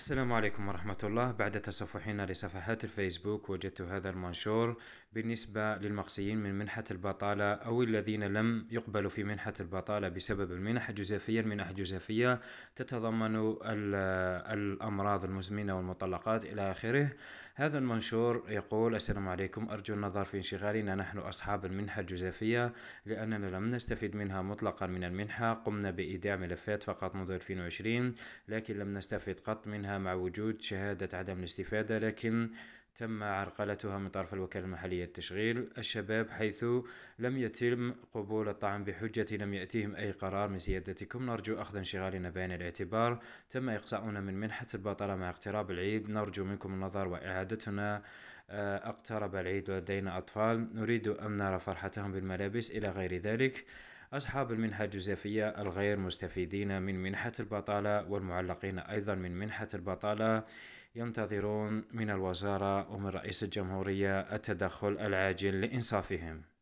السلام عليكم ورحمة الله بعد تصفحنا لصفحات الفيسبوك وجدت هذا المنشور بالنسبة للمقصيين من منحة البطالة أو الذين لم يقبلوا في منحة البطالة بسبب المنح الجزافية منح الجزافية تتضمن الأمراض المزمنة والمطلقات إلى آخره هذا المنشور يقول السلام عليكم أرجو النظر في انشغالنا نحن أصحاب المنحة الجزافية لأننا لم نستفد منها مطلقا من المنحة قمنا بإيداع ملفات فقط منذ 2020 لكن لم نستفد قط منها منها مع وجود شهادة عدم الاستفادة لكن تم عرقلتها من طرف الوكالة المحلية للتشغيل الشباب حيث لم يتم قبول الطعن بحجة لم يأتيهم أي قرار من سيادتكم نرجو أخذ انشغالنا بعين الاعتبار تم إقصاؤنا من منحة البطلة مع اقتراب العيد نرجو منكم النظر وإعادتنا آه، اقترب العيد ولدينا أطفال نريد أن نرى فرحتهم بالملابس إلى غير ذلك أصحاب المنحة الجزافية الغير مستفيدين من منحة البطالة والمعلقين أيضا من منحة البطالة ينتظرون من الوزارة ومن رئيس الجمهورية التدخل العاجل لإنصافهم